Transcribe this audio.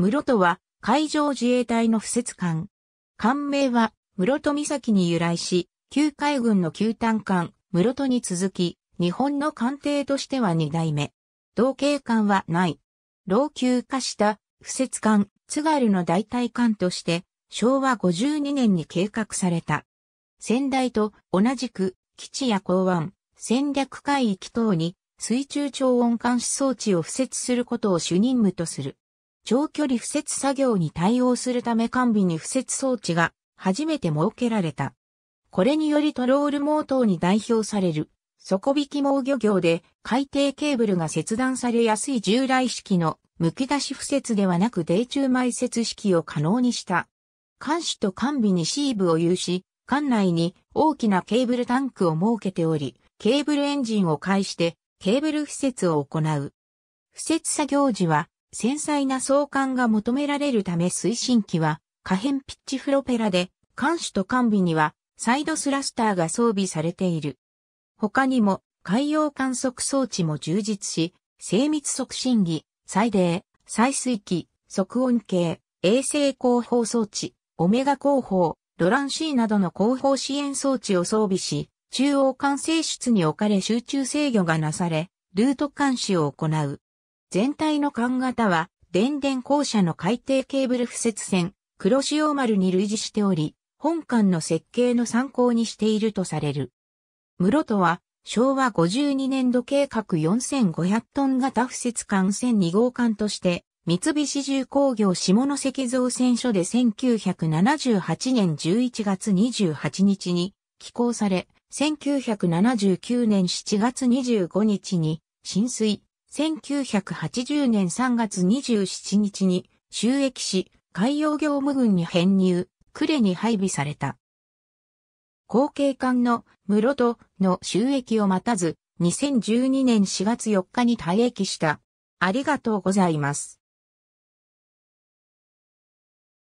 室戸は海上自衛隊の布設艦。艦名は室戸岬に由来し、旧海軍の旧艦艦、室戸に続き、日本の艦艇としては2代目。同型艦はない。老朽化した布設艦、津軽の代替艦として、昭和52年に計画された。先代と同じく基地や港湾、戦略海域等に水中超音監視装置を付設することを主任務とする。長距離敷設作業に対応するため完備に敷設装置が初めて設けられた。これによりトロールモートに代表される底引き網漁業で海底ケーブルが切断されやすい従来式の剥き出し敷設ではなく泥中埋設式を可能にした。艦首と艦尾にシーブを有し、艦内に大きなケーブルタンクを設けており、ケーブルエンジンを介してケーブル敷設を行う。敷設作業時は繊細な相関が求められるため推進機は可変ピッチプロペラで、艦首と艦尾にはサイドスラスターが装備されている。他にも海洋観測装置も充実し、精密促進儀、最低、採水機、測温計、衛星広報装置、オメガ広報、ドランシーなどの広報支援装置を装備し、中央管制室に置かれ集中制御がなされ、ルート監視を行う。全体の艦型は、電電校舎の海底ケーブル敷設船、黒潮丸に類似しており、本艦の設計の参考にしているとされる。室戸は、昭和52年度計画4500トン型敷設艦1002号艦として、三菱重工業下関造船所で1978年11月28日に寄港され、1979年7月25日に浸水、1980年3月27日に収益し、海洋業務軍に編入、呉に配備された。後継艦の室戸の収益を待たず、2012年4月4日に退役した。ありがとうございます。